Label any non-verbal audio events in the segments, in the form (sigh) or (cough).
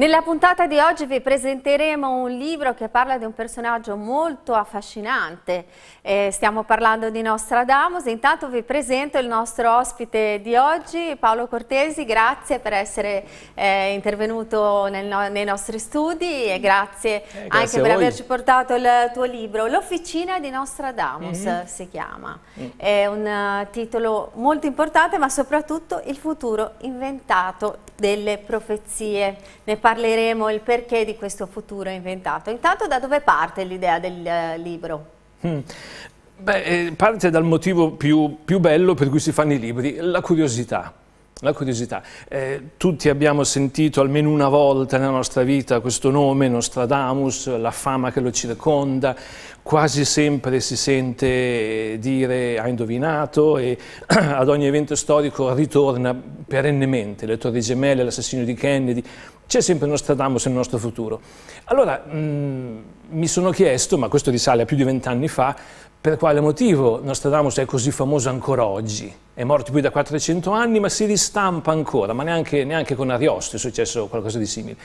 Nella puntata di oggi vi presenteremo un libro che parla di un personaggio molto affascinante. Eh, stiamo parlando di Nostradamus. Intanto vi presento il nostro ospite di oggi, Paolo Cortesi. Grazie per essere eh, intervenuto nel, nei nostri studi e grazie, eh, grazie anche per averci portato il tuo libro. L'Officina di Nostradamus mm -hmm. si chiama. Mm. È un uh, titolo molto importante, ma soprattutto il futuro inventato delle profezie. Ne parleremo il perché di questo futuro inventato. Intanto da dove parte l'idea del eh, libro? Mm. Beh, eh, parte dal motivo più, più bello per cui si fanno i libri, la curiosità. La curiosità, eh, tutti abbiamo sentito almeno una volta nella nostra vita questo nome, Nostradamus, la fama che lo circonda, quasi sempre si sente dire ha indovinato e (clears throat) ad ogni evento storico ritorna perennemente le torri gemelle, l'assassinio di Kennedy, c'è sempre Nostradamus nel nostro futuro. Allora mh, mm, mi sono chiesto, ma questo risale a più di vent'anni fa, per quale motivo Nostradamus è così famoso ancora oggi? È morto più da 400 anni, ma si ristampa ancora, ma neanche, neanche con Ariosto è successo qualcosa di simile.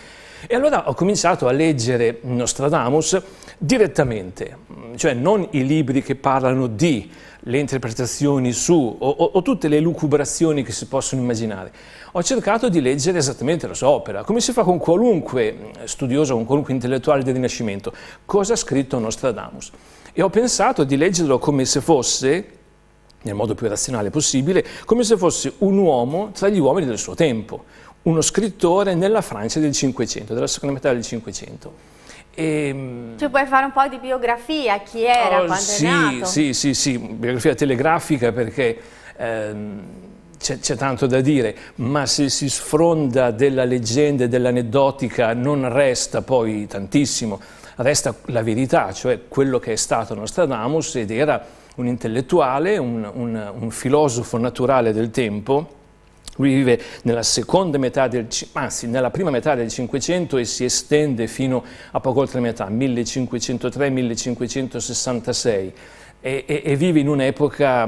E allora ho cominciato a leggere Nostradamus direttamente, cioè non i libri che parlano di, le interpretazioni su o, o, o, tutte le lucubrazioni che si possono immaginare. Ho cercato di leggere esattamente la sua opera, come si fa con qualunque studioso, con qualunque intellettuale del Rinascimento, cosa ha scritto Nostradamus e ho pensato di leggerlo come se fosse, nel modo più razionale possibile, come se fosse un uomo tra gli uomini del suo tempo, uno scrittore nella Francia del Cinquecento, della seconda metà del Cinquecento. E... Ehm, tu puoi fare un po' di biografia, chi era, oh, quando sì, è nato? Sì, sì, sì, biografia telegrafica perché ehm, c'è tanto da dire, ma se si sfronda della leggenda e dell'aneddotica non resta poi tantissimo resta la verità, cioè quello che è stato Nostradamus ed era un intellettuale, un, un, un filosofo naturale del tempo, lui vive nella seconda metà del, anzi, nella prima metà del Cinquecento e si estende fino a poco oltre metà, 1503-1566, e, e, e, vive in un'epoca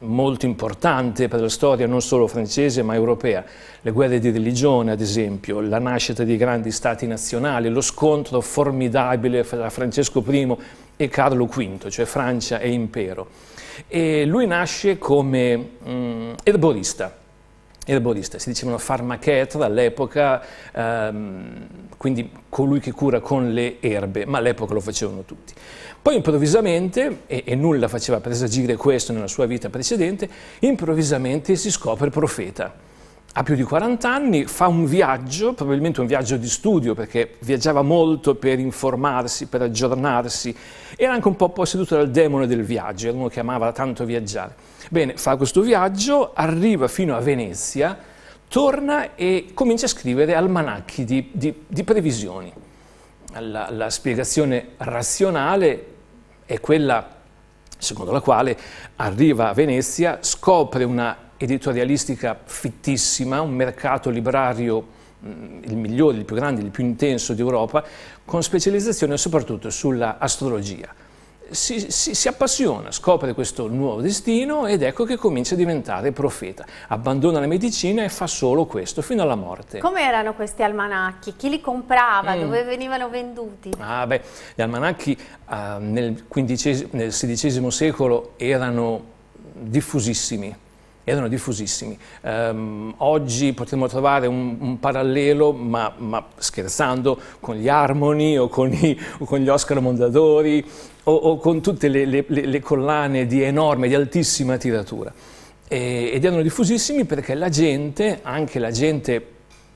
molto importante per la storia non solo francese ma europea, le guerre di religione ad esempio, la nascita di grandi stati nazionali, lo scontro formidabile fra Francesco I e Carlo V, cioè Francia e impero. E lui nasce come mh, mm, erborista, erborista, si dicevano farmachetra all'epoca, ehm, quindi colui che cura con le erbe, ma all'epoca lo facevano tutti. Poi improvvisamente, e, e nulla faceva presagire questo nella sua vita precedente, improvvisamente si scopre profeta ha più di 40 anni, fa un viaggio, probabilmente un viaggio di studio, perché viaggiava molto per informarsi, per aggiornarsi, era anche un po' posseduto dal demone del viaggio, era uno che amava tanto viaggiare. Bene, fa questo viaggio, arriva fino a Venezia, torna e comincia a scrivere almanacchi di, di, di previsioni la, la spiegazione razionale è quella secondo la quale arriva a Venezia, scopre una editorialistica fittissima, un mercato librario mm, il migliore, il più grande, il più intenso d'Europa, con specializzazione soprattutto sulla astrologia si, si, si, appassiona, scopre questo nuovo destino ed ecco che comincia a diventare profeta. Abbandona la medicina e fa solo questo fino alla morte. Come erano questi almanacchi? Chi li comprava? Mm. Dove venivano venduti? Ah, beh, gli almanacchi eh, nel, nel XVI secolo erano diffusissimi erano diffusissimi. Um, oggi potremmo trovare un, un parallelo, ma, ma, scherzando, con gli Harmony o con, i, o con gli Oscar Mondadori o, o con tutte le, le, le, collane di enorme, di altissima tiratura. E, ed erano diffusissimi perché la gente, anche la gente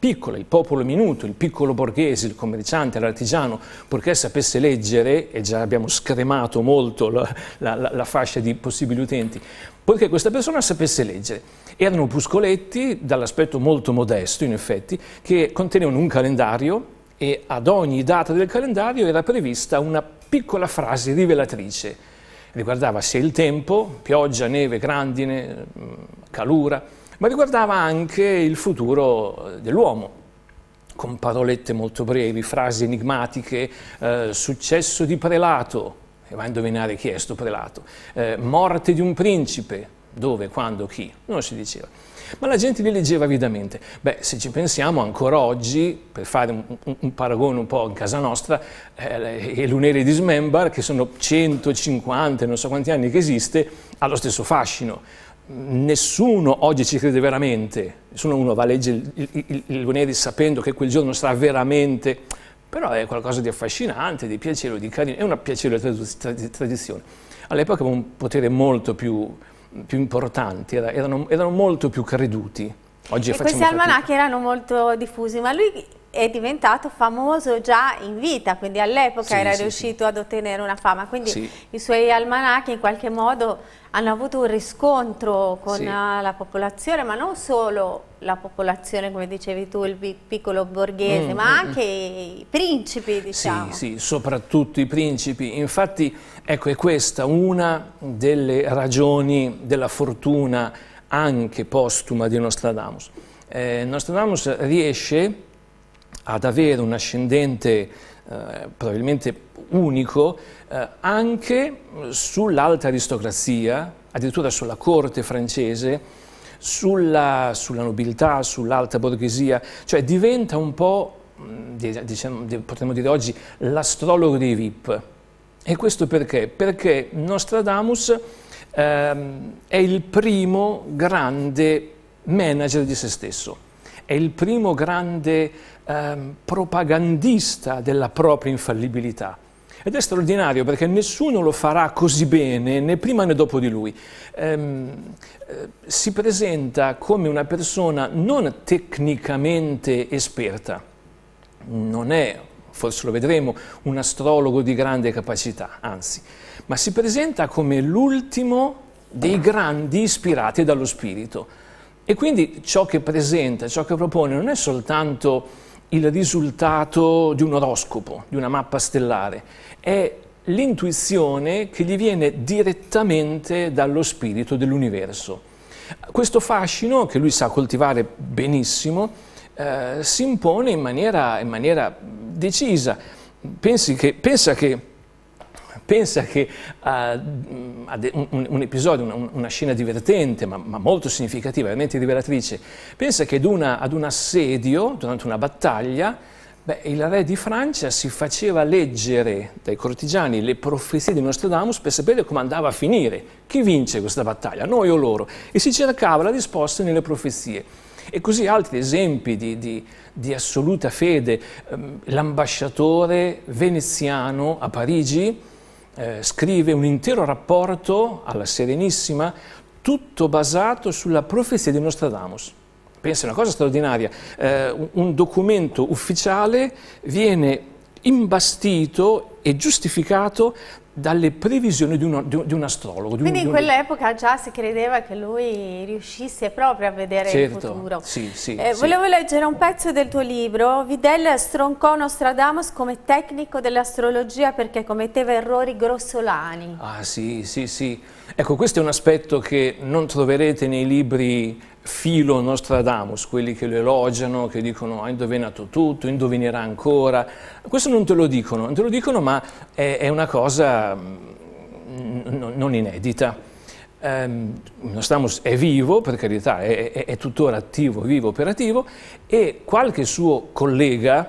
piccola, il popolo minuto, il piccolo borghese, il commerciante, l'artigiano, purché sapesse leggere, e già abbiamo scremato molto la, la, la fascia di possibili utenti, poiché questa persona sapesse leggere. Erano opuscoletti dall'aspetto molto modesto, in effetti, che contenevano un calendario e ad ogni data del calendario era prevista una piccola frase rivelatrice. Riguardava sia il tempo, pioggia, neve, grandine, mm, calura, ma riguardava anche il futuro dell'uomo, con parolette molto brevi, frasi enigmatiche, eh, successo di prelato, e eh, va a indovinare chi è questo prelato, eh, morte di un principe, dove, quando, chi, non si diceva. Ma la gente li leggeva avidamente. Beh, se ci pensiamo, ancora oggi, per fare un, un, un paragone un po' in casa nostra, eh, e l'Unere di Smembar, che sono 150, non so quanti anni che esiste, ha lo stesso fascino. Nessuno oggi ci crede veramente, nessuno uno va a leggere l'Uneri sapendo che quel giorno sarà veramente però è qualcosa di affascinante, di piacevole, di carino, è una piacevole tradizione. All'epoca aveva un potere molto più, più importante, erano, erano, molto più creduti. Oggi e questi almanacchi erano molto diffusi, ma lui è diventato famoso già in vita, quindi all'epoca sì, era sì, riuscito sì. ad ottenere una fama, quindi i suoi almanacchi in qualche modo hanno avuto un riscontro con la popolazione, ma non solo la popolazione, come dicevi tu, il piccolo borghese, mm, ma mm, mm. anche mm. i principi, diciamo. Sì, soprattutto i principi. Infatti, ecco, è questa una delle ragioni della fortuna anche postuma di Nostradamus. Eh, Nostradamus riesce ad avere un ascendente eh, probabilmente unico eh, anche sull'alta aristocrazia, addirittura sulla corte francese, sulla, sulla nobiltà, sull'alta borghesia, cioè diventa un po', mm, diciamo, potremmo dire oggi, l'astrologo dei VIP. E questo perché? Perché Nostradamus eh, è il primo grande manager di se stesso, è il primo grande Ehm, propagandista della propria infallibilità. Ed è straordinario perché nessuno lo farà così bene né prima né dopo di lui. Ehm, eh, si presenta come una persona non tecnicamente esperta, non è, forse lo vedremo, un astrologo di grande capacità, anzi, ma si presenta come l'ultimo dei grandi ispirati dallo spirito. E quindi ciò che presenta, ciò che propone non è soltanto il risultato di un oroscopo, di una mappa stellare, è l'intuizione che gli viene direttamente dallo spirito dell'universo. Questo fascino, che lui sa coltivare benissimo, eh, si impone in maniera, in maniera decisa. Che, pensa che pensa che uh, un, un, episodio, una, una scena divertente, ma, ma, molto significativa, veramente rivelatrice, pensa che ad, una, ad un assedio, durante una battaglia, beh, il re di Francia si faceva leggere dai cortigiani le profezie di Nostradamus per sapere come andava a finire, chi vince questa battaglia, noi o loro, e si cercava la risposta nelle profezie. E così altri esempi di, di, di assoluta fede, ehm, l'ambasciatore veneziano a Parigi, eh, scrive un intero rapporto alla Serenissima, tutto basato sulla profezia di Nostradamus. Pensa, è una cosa straordinaria. Eh, un documento ufficiale viene imbastito e giustificato dalle previsioni di, uno, di, di un astrologo. Di Quindi un, in quell'epoca già si credeva che lui riuscisse proprio a vedere certo, il futuro. Sì, sì, eh, sì. Volevo leggere un pezzo del tuo libro. Videl stroncò Nostradamus come tecnico dell'astrologia perché commetteva errori grossolani. Ah sì, sì, sì. Ecco, questo è un aspetto che non troverete nei libri filo Nostradamus, quelli che lo elogiano, che dicono ha indovinato tutto, indovinerà ancora. Questo non te lo dicono, non te lo dicono ma è, è una cosa mm, non inedita. Um, Nostradamus è vivo, per carità, è, è, è tuttora attivo, vivo, operativo e qualche suo collega,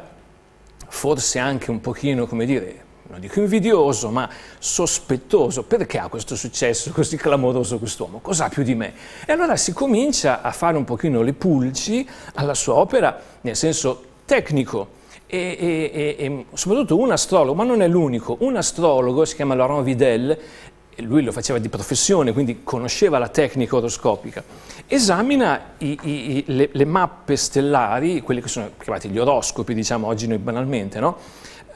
forse anche un pochino, come dire, non dico invidioso, ma sospettoso, perché ha questo successo così clamoroso quest'uomo? Cos'ha più di me? E allora si comincia a fare un pochino le pulci alla sua opera, nel senso tecnico, e, e, e, soprattutto un astrologo, ma non è l'unico, un astrologo, si chiama Laurent Videl, lui lo faceva di professione, quindi conosceva la tecnica oroscopica, esamina i, i, le, le, mappe stellari, quelli che sono chiamati gli oroscopi, diciamo oggi noi banalmente, no?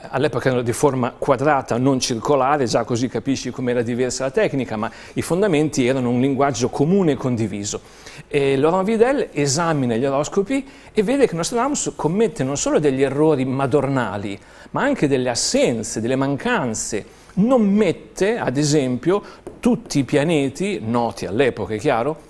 all'epoca erano di forma quadrata, non circolare, già così capisci com'era diversa la tecnica, ma i fondamenti erano un linguaggio comune e condiviso. E Laurent Videl esamina gli oroscopi e vede che Nostradamus commette non solo degli errori madornali, ma anche delle assenze, delle mancanze. Non mette, ad esempio, tutti i pianeti, noti all'epoca, è chiaro,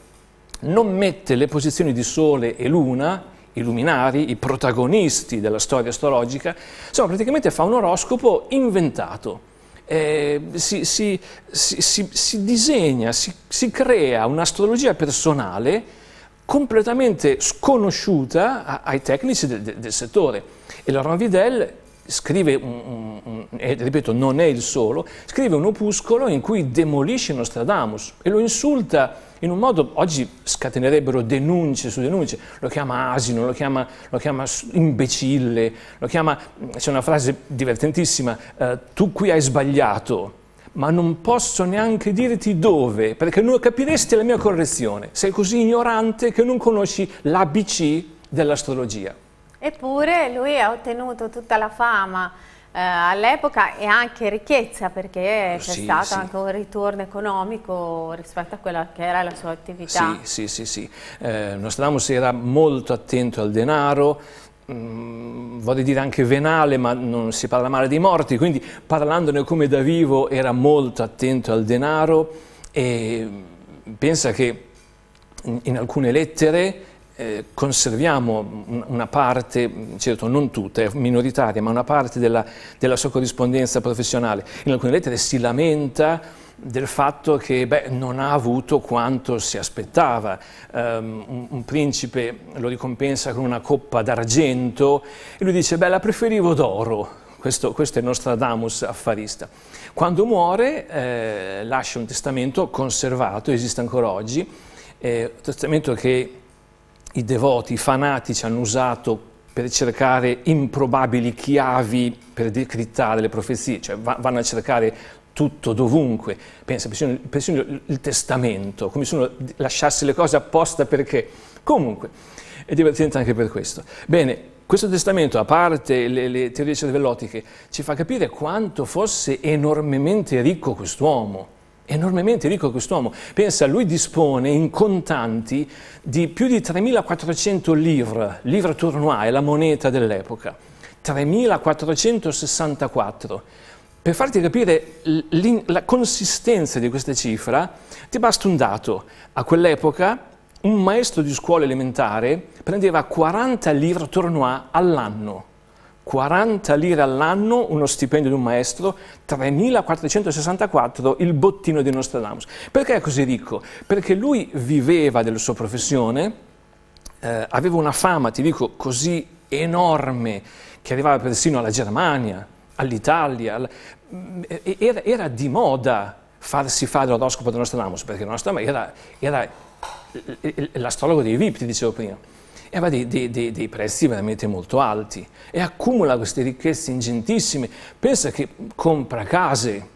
non mette le posizioni di Sole e Luna i luminari, i protagonisti della storia astrologica, insomma praticamente fa un oroscopo inventato. Eh, si, si, si, si, disegna, si crea un'astrologia personale completamente sconosciuta ai tecnici del, del settore. E Laurent Videl scrive, e ripeto non è il solo, scrive un opuscolo in cui demolisce Nostradamus e lo insulta in un modo oggi scatenerebbero denunce su denunce, lo chiama asino, lo chiama, lo chiama imbecille, lo chiama, c'è una frase divertentissima, eh, tu qui hai sbagliato, ma non posso neanche dirti dove, perché non capiresti la mia correzione, sei così ignorante che non conosci l'ABC dell'astrologia. Eppure lui ha ottenuto tutta la fama eh, all'epoca e anche ricchezza perché c'è sì, stato sì. anche un ritorno economico rispetto a quella che era la sua attività. Sì, sì, sì. sì. Eh, Nostradamus era molto attento al denaro, Mm, voglio dire anche venale, ma non si parla male di morti, quindi parlandone come da vivo era molto attento al denaro e pensa che in, in alcune lettere eh, conserviamo una parte, certo non tutta, è eh, minoritaria, ma una parte della, della sua corrispondenza professionale. In alcune lettere si lamenta del fatto che beh, non ha avuto quanto si aspettava. Um, un, un, principe lo ricompensa con una coppa d'argento e lui dice, beh, la preferivo d'oro. Questo, questo, è Nostradamus affarista. Quando muore eh, lascia un testamento conservato, esiste ancora oggi, eh, un testamento che i devoti, i fanatici hanno usato per cercare improbabili chiavi per decrittare le profezie, cioè vanno a cercare tutto, dovunque, pensa persino, persino il testamento, come se uno lasciasse le cose apposta perché. Comunque, è divertente anche per questo. Bene, questo testamento, a parte le, le teorie cervellotiche, cioè, ci fa capire quanto fosse enormemente ricco quest'uomo enormemente ricco quest'uomo. Pensa, lui dispone in contanti di più di 3.400 livre, livre tournois, è la moneta dell'epoca. 3.464. Per farti capire la consistenza di questa cifra, ti basta un dato. A quell'epoca un maestro di scuola elementare prendeva 40 livre tournois all'anno. 40 lire all'anno uno stipendio di un maestro, 3.464 il bottino di Nostradamus. Perché è così ricco? Perché lui viveva della sua professione, eh, aveva una fama, ti dico, così enorme che arrivava persino alla Germania, all'Italia, all... era, era, di moda farsi fare l'oroscopo di Nostradamus, perché Nostradamus era, era l'astrologo dei VIP, ti dicevo prima e aveva dei, dei, dei, dei, prezzi veramente molto alti e accumula queste ricchezze ingentissime. Pensa che compra case,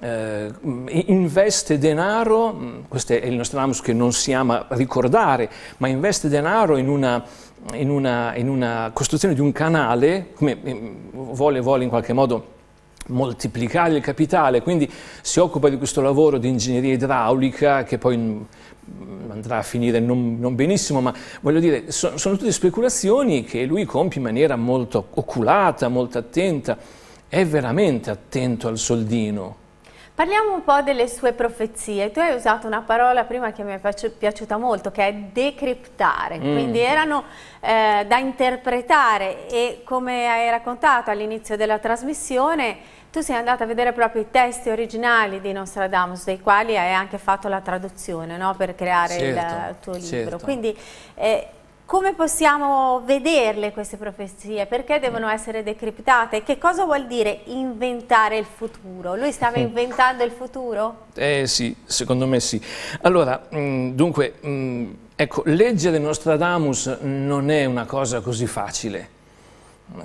eh, investe denaro, mm, questo è il Nostradamus che non si ama ricordare, ma investe denaro in una, in una, in una costruzione di un canale, come mm, vuole, vuole in qualche modo moltiplicare il capitale, quindi si occupa di questo lavoro di ingegneria idraulica che poi mm, andrà a finire non, non benissimo, ma voglio dire, so, sono tutte speculazioni che lui compie in maniera molto oculata, molto attenta, è veramente attento al soldino. Parliamo un po' delle sue profezie. Tu hai usato una parola prima che mi è piaciuta molto, che è decriptare. Mm. Quindi erano eh, da interpretare e come hai raccontato all'inizio della trasmissione, tu sei andata a vedere proprio i testi originali di Nostradamus, dei quali hai anche fatto la traduzione no? per creare certo, il, il, tuo libro. Certo. Quindi, eh, come possiamo vederle queste profezie? Perché devono essere decriptate? Che cosa vuol dire inventare il futuro? Lui stava mm. inventando il futuro? Eh sì, secondo me sì. Allora, mm, dunque, mm, ecco, leggere Nostradamus non è una cosa così facile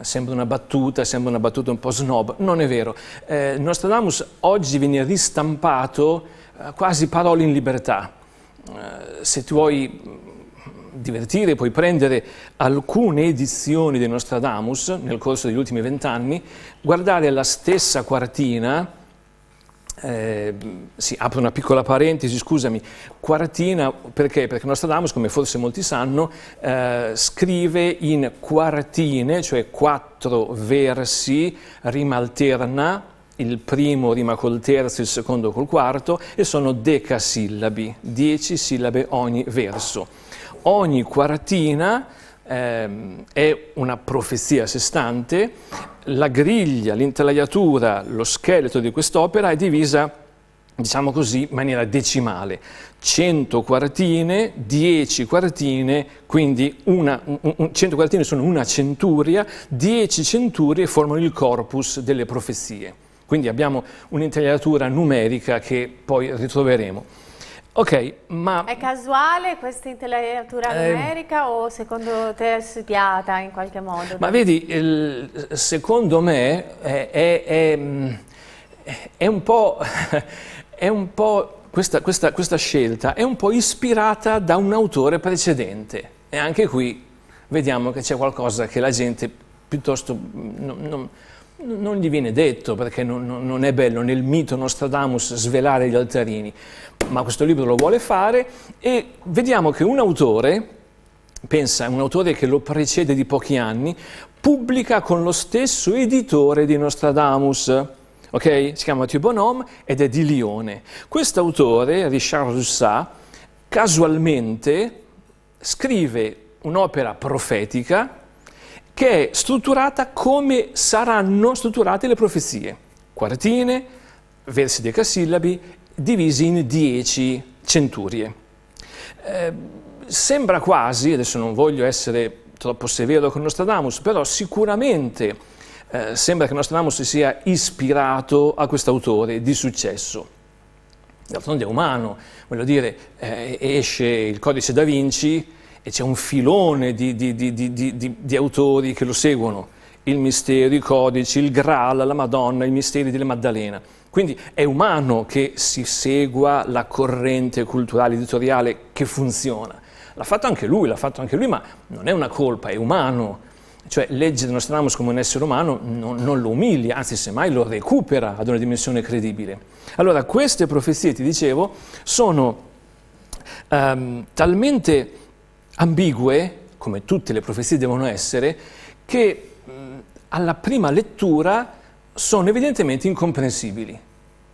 sembra una battuta, sembra una battuta un po' snob, non è vero. Eh, Nostradamus oggi viene ristampato eh, quasi parole in libertà. Eh, se tu vuoi divertire, puoi prendere alcune edizioni di Nostradamus nel corso degli ultimi vent'anni, guardare la stessa quartina, eh, sì, apro una piccola parentesi, scusami, quartina perché? Perché Nostradamus, come forse molti sanno, eh, scrive in quartine, cioè quattro versi, rima alterna, il primo rima col terzo, il secondo col quarto, e sono decasillabi, dieci sillabe ogni verso ogni quarantina ehm, è una profezia a sé stante, la griglia, l'intelaiatura, lo scheletro di quest'opera è divisa diciamo così, in maniera decimale. 100 quartine, 10 quartine, quindi una, un, 100 quartine sono una centuria, 10 centurie formano il corpus delle profezie. Quindi abbiamo un'intelaiatura numerica che poi ritroveremo. Ok, ma... È casuale questa intelaiatura eh, numerica o secondo te è studiata in qualche modo? Ma vedi, il, secondo me è, è, è, è un po'... (laughs) un po questa, questa, questa scelta è un po' ispirata da un autore precedente e anche qui vediamo che c'è qualcosa che la gente piuttosto... Mm, non, non, non gli viene detto perché non, non, è bello nel mito Nostradamus svelare gli altarini, ma questo libro lo vuole fare e vediamo che un autore, pensa, un autore che lo precede di pochi anni, pubblica con lo stesso editore di Nostradamus. Okay? Si chiama Thibaut Bonhomme ed è di Lione. Quest'autore, Richard Russat, casualmente scrive un'opera profetica che è strutturata come saranno strutturate le profezie, quartine, versi decasillabi, divisi in dieci centurie. Eh, sembra quasi, adesso non voglio essere troppo severo con Nostradamus, però sicuramente eh, sembra che Nostradamus sia ispirato a quest'autore di successo. D'altronde è umano, voglio dire, eh, esce il codice da Vinci, e c'è un filone di, di, di, di, autori che lo seguono, il mistero, i codici, il Graal, la Madonna, i misteri della Maddalena. Quindi è umano che si segua la corrente culturale editoriale che funziona. L'ha fatto anche lui, l'ha fatto anche lui, ma non è una colpa, è umano. Cioè leggere Nostradamus come un essere umano non, non lo umilia, anzi semmai lo recupera ad una dimensione credibile. Allora queste profezie, ti dicevo, sono um, talmente ambigue, come tutte le profezie devono essere, che alla prima lettura sono evidentemente incomprensibili.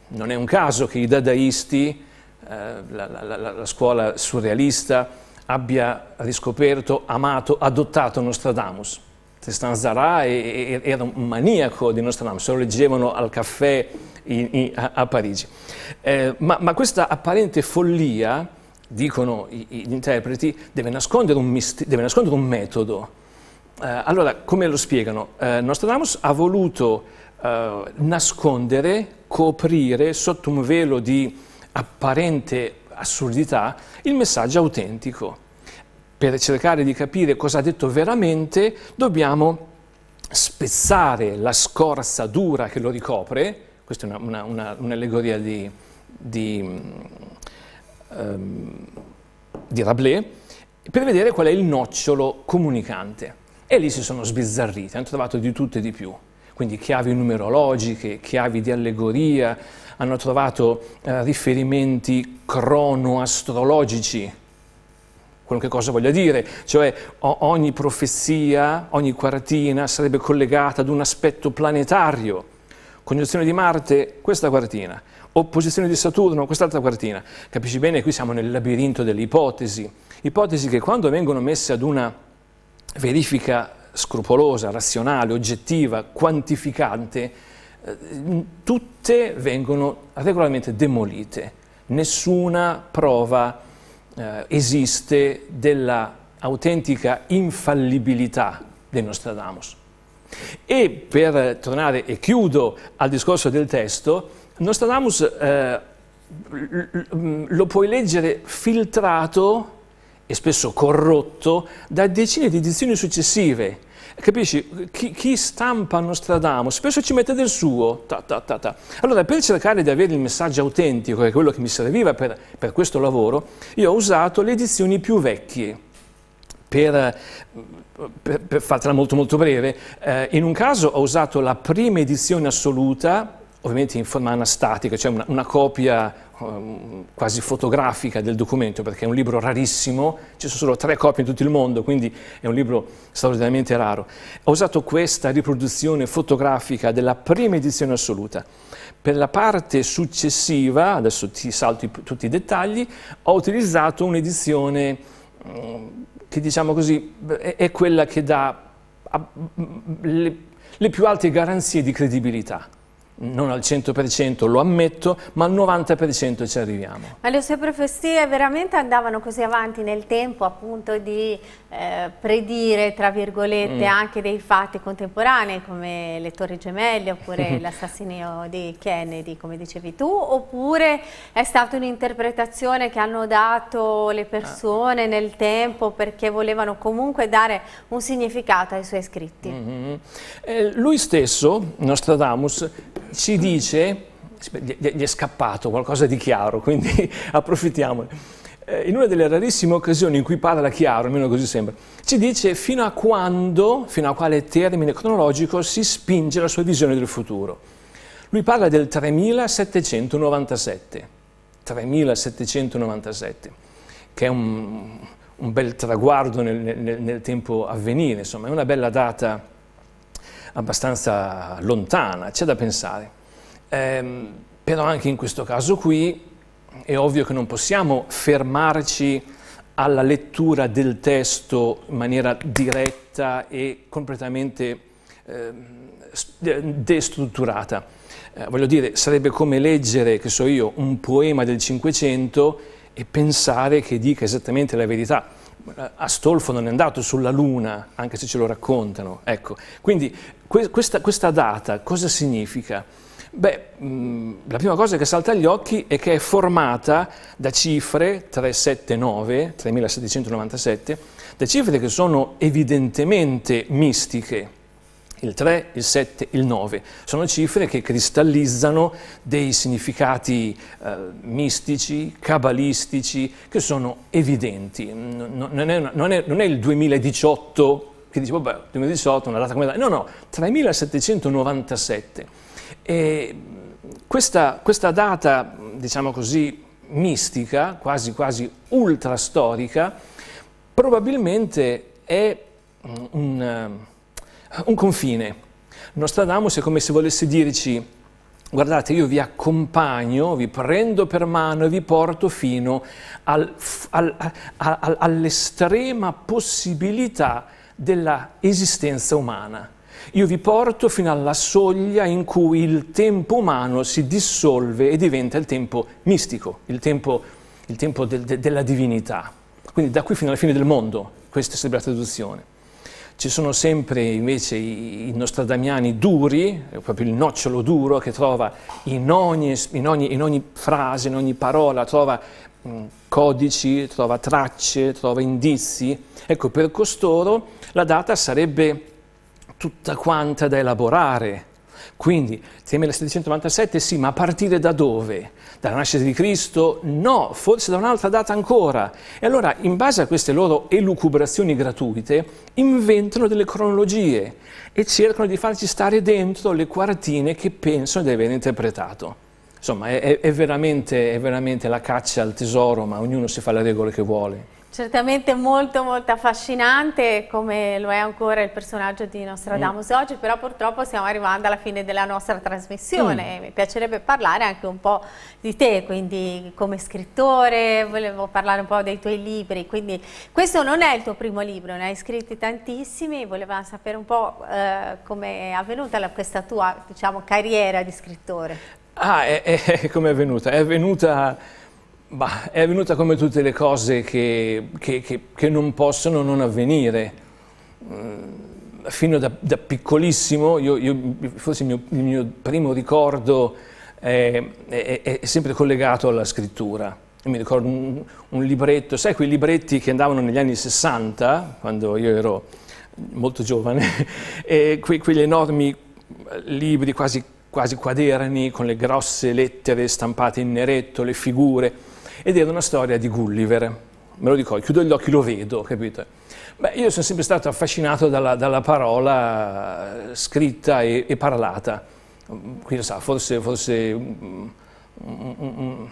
Non è un caso che i dadaisti, eh, la, la, la, la, scuola surrealista, abbia riscoperto, amato, adottato Nostradamus. Tristan Zara era un maniaco di Nostradamus, lo leggevano al caffè in, in, a, a, Parigi. Eh, ma, ma questa apparente follia dicono gli interpreti, deve nascondere un, deve nascondere un metodo. Eh, allora, come lo spiegano? Eh, Nostradamus ha voluto eh, nascondere, coprire sotto un velo di apparente assurdità il messaggio autentico. Per cercare di capire cosa ha detto veramente, dobbiamo spezzare la scorza dura che lo ricopre, questa è un'allegoria di, di ehm, di Rabelais per vedere qual è il nocciolo comunicante. E lì si sono sbizzarriti, hanno trovato di tutto e di più. Quindi chiavi numerologiche, chiavi di allegoria, hanno trovato eh, riferimenti cronoastrologici, quello che cosa voglia dire, cioè ogni profezia, ogni quartina sarebbe collegata ad un aspetto planetario. Congiunzione di Marte, questa quartina opposizione di Saturno, quest'altra quartina. Capisci bene, qui siamo nel labirinto delle ipotesi. Ipotesi che quando vengono messe ad una verifica scrupolosa, razionale, oggettiva, quantificante, eh, tutte vengono regolarmente demolite. Nessuna prova eh, esiste della autentica infallibilità di Nostradamus. E per tornare, e chiudo, al discorso del testo, Nostradamus eh, lo puoi leggere filtrato e spesso corrotto da decine di edizioni successive. Capisci? Chi, chi stampa Nostradamus spesso ci mette del suo. Ta, ta, ta, allora, per cercare di avere il messaggio autentico, che è quello che mi serviva per, per questo lavoro, io ho usato le edizioni più vecchie. Per, per, per, fartela molto molto breve, eh, in un caso ho usato la prima edizione assoluta ovviamente in forma anastatica, cioè una, una copia um, quasi fotografica del documento, perché è un libro rarissimo, ci sono solo tre copie in tutto il mondo, quindi è un libro straordinariamente raro. Ho usato questa riproduzione fotografica della prima edizione assoluta. Per la parte successiva, adesso ti salto i, tutti i dettagli, ho utilizzato un'edizione um, che diciamo così è, è quella che dà a, le, le più alte garanzie di credibilità non al 100% lo ammetto, ma al 90% ci arriviamo. Ma le sue profezie veramente andavano così avanti nel tempo appunto di eh, predire, tra virgolette, mm. anche dei fatti contemporanei come le torri gemelle oppure (laughs) l'assassinio di Kennedy, come dicevi tu, oppure è stata un'interpretazione che hanno dato le persone ah. nel tempo perché volevano comunque dare un significato ai suoi scritti? Mm -hmm. eh, lui stesso, Nostradamus, ci dice, gli è scappato qualcosa di chiaro, quindi (laughs) approfittiamo. Eh, in una delle rarissime occasioni in cui parla chiaro, almeno così sembra, ci dice fino a quando, fino a quale termine cronologico si spinge la sua visione del futuro. Lui parla del 3797, 3797 che è un, un bel traguardo nel, nel, nel tempo a venire, insomma, è una bella data abbastanza lontana, c'è da pensare. Eh, però anche in questo caso qui è ovvio che non possiamo fermarci alla lettura del testo in maniera diretta e completamente eh, destrutturata. Eh, voglio dire, sarebbe come leggere, che so io, un poema del Cinquecento e pensare che dica esattamente la verità Astolfo non è andato sulla Luna, anche se ce lo raccontano. Ecco, quindi que questa, questa, data cosa significa? Beh, mh, mm, la prima cosa che salta agli occhi è che è formata da cifre 379, 3797, da cifre che sono evidentemente mistiche il 3, il 7, il 9. Sono cifre che cristallizzano dei significati eh, mistici, cabalistici, che sono evidenti. Non è, non è, non è il 2018 che dice, vabbè, 2018 è una data come data. No, no, 3797. E questa, questa data, diciamo così, mistica, quasi quasi ultrastorica, probabilmente è un un confine. Nostradamus è come se volesse dirci, guardate, io vi accompagno, vi prendo per mano e vi porto fino al, al, al, all'estrema possibilità della esistenza umana. Io vi porto fino alla soglia in cui il tempo umano si dissolve e diventa il tempo mistico, il tempo, il tempo del, de, della divinità. Quindi da qui fino alla fine del mondo, questa sarebbe la traduzione. Ci sono sempre invece i, i nostradamiani duri, proprio il nocciolo duro che trova in ogni, in ogni, in ogni frase, in ogni parola, trova mm, codici, trova tracce, trova indizi. Ecco, per costoro la data sarebbe tutta quanta da elaborare, quindi, temi 1797 sì, ma a partire da dove? Dalla nascita di Cristo? No, forse da un'altra data ancora. E allora, in base a queste loro elucubrazioni gratuite, inventano delle cronologie e cercano di farci stare dentro le quartine che pensano di aver interpretato. Insomma, è, è, veramente, è veramente la caccia al tesoro, ma ognuno si fa le regole che vuole. Certamente molto molto affascinante come lo è ancora il personaggio di Nostradamus mm. oggi, però purtroppo stiamo arrivando alla fine della nostra trasmissione. Mm. Mi piacerebbe parlare anche un po' di te, quindi come scrittore, volevo parlare un po' dei tuoi libri, quindi questo non è il tuo primo libro, ne hai scritti tantissimi, volevo sapere un po' eh, come è avvenuta la, questa tua diciamo, carriera di scrittore. Ah, è, è, è avvenuta? È venuta Bah, è avvenuta come tutte le cose che, che, che, che non possono non avvenire. Mm, fino da, da piccolissimo, io, io, forse il mio, il mio, primo ricordo è, è, è, sempre collegato alla scrittura. Io mi ricordo un, un, libretto, sai quei libretti che andavano negli anni 60, quando io ero molto giovane, (laughs) e que, quegli enormi libri quasi, quasi quaderni con le grosse lettere stampate in neretto, le figure ed era una storia di Gulliver. Me lo dico, chiudo gli occhi, lo vedo, capite? Beh, io sono sempre stato affascinato dalla, dalla parola eh, scritta e, e parlata. lo sa, forse... forse mm, mm, mm, mm.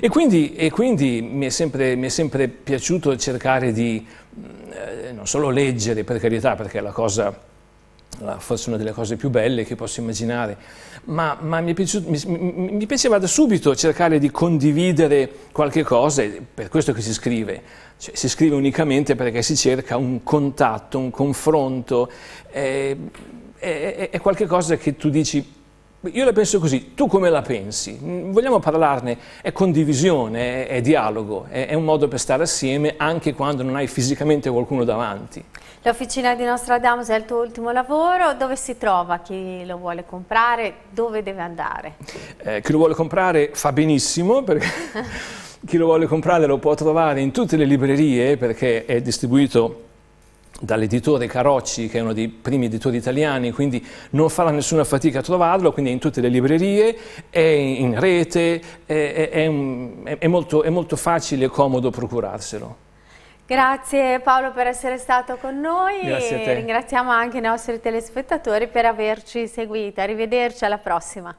E, quindi, e quindi, mi, è sempre, mi è sempre piaciuto cercare di mm, eh, non solo leggere, per carità, perché è la cosa Ah, forse una delle cose più belle che posso immaginare, ma, ma mi, piaciuto, mi, mi, piaceva da subito cercare di condividere qualche cosa, è per questo che si scrive, cioè, si scrive unicamente perché si cerca un contatto, un confronto, eh, è, è, è qualcosa che tu dici io la penso così, tu come la pensi? Mm, vogliamo parlarne, è condivisione, è, è dialogo, è, è, un modo per stare assieme anche quando non hai fisicamente qualcuno davanti. L'officina di Nostradamus è il tuo ultimo lavoro, dove si trova chi lo vuole comprare, dove deve andare? Eh, chi lo vuole comprare fa benissimo perché... (laughs) chi lo vuole comprare lo può trovare in tutte le librerie perché è distribuito dall'editore Carocci, che è uno dei primi editori italiani, quindi non farà nessuna fatica a trovarlo, quindi è in tutte le librerie, è in rete, è, è, è, molto, è molto facile e comodo procurarselo. Grazie Paolo per essere stato con noi e ringraziamo anche i nostri telespettatori per averci seguito. Arrivederci alla prossima.